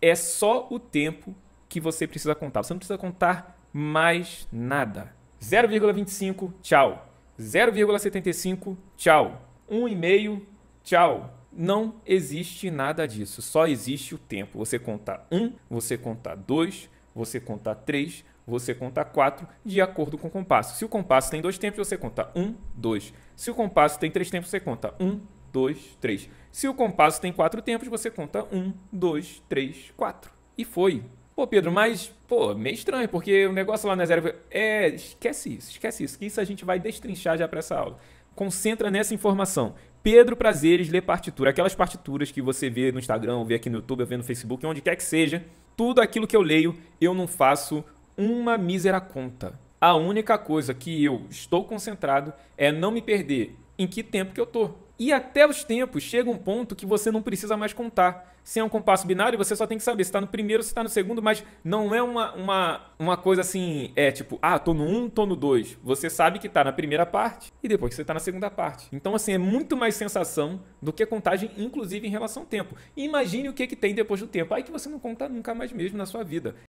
é só o tempo que você precisa contar. Você não precisa contar mais nada. 0,25, tchau. 0,75, tchau. 1,5, tchau. Não existe nada disso, só existe o tempo. Você contar 1, você contar 2, você contar 3, você conta 4 de acordo com o compasso. Se o compasso tem dois tempos, você conta 1, 2. Se o compasso tem três tempos, você conta 1, dois, três. Se o compasso tem quatro tempos, você conta um, dois, três, quatro. E foi. Pô, Pedro, mas, pô, meio estranho, porque o negócio lá na zero. É, esquece isso, esquece isso, que isso a gente vai destrinchar já para essa aula. Concentra nessa informação. Pedro Prazeres lê partitura. Aquelas partituras que você vê no Instagram, vê aqui no YouTube, vê no Facebook, onde quer que seja. Tudo aquilo que eu leio, eu não faço uma mísera conta. A única coisa que eu estou concentrado é não me perder em que tempo que eu tô. E até os tempos chega um ponto que você não precisa mais contar. Se é um compasso binário, você só tem que saber se está no primeiro, se está no segundo, mas não é uma, uma, uma coisa assim, é tipo, ah, tô no 1, um, tô no 2. Você sabe que está na primeira parte e depois você está na segunda parte. Então, assim, é muito mais sensação do que contagem, inclusive em relação ao tempo. imagine o que, que tem depois do tempo. Aí que você não conta nunca mais mesmo na sua vida.